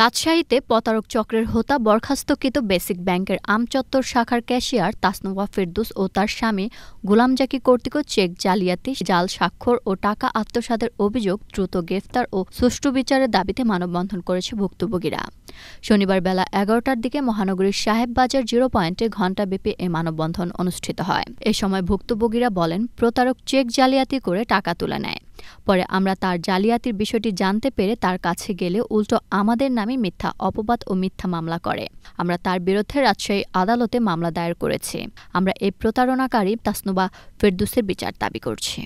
রাজশাহীতে প্রতারক চক্রের হোতা বরখাস্তকৃত বেসিক ব্যাংকের আমচত্বর শাখার ক্যাশিয়ার তাসনুয়া ফেরদুস ও তার স্বামী গোলাম জাকি কর্তৃক চেক জালিয়াতি জাল স্বাক্ষর ও টাকা আত্মসাতের অভিযোগ দ্রুত গ্রেফতার ও সুষ্ঠু বিচারের দাবিতে মানববন্ধন করেছে ভুক্তভোগীরা শনিবার বেলা এগারোটার দিকে মহানগরীর সাহেব বাজার জিরো পয়েন্টে ঘণ্টাব্যাপী এ মানববন্ধন অনুষ্ঠিত হয় এ সময় ভুক্তভোগীরা বলেন প্রতারক চেক জালিয়াতি করে টাকা তুলে নেয় পরে আমরা তার জালিয়াতির বিষয়টি জানতে পেরে তার কাছে গেলে উল্টো আমাদের নামে মিথ্যা অপবাদ ও মিথ্যা মামলা করে আমরা তার বিরুদ্ধে রাজশাহী আদালতে মামলা দায়ের করেছি আমরা এই প্রতারণাকারী তাসনুবা ফেরদুসের বিচার দাবি করছি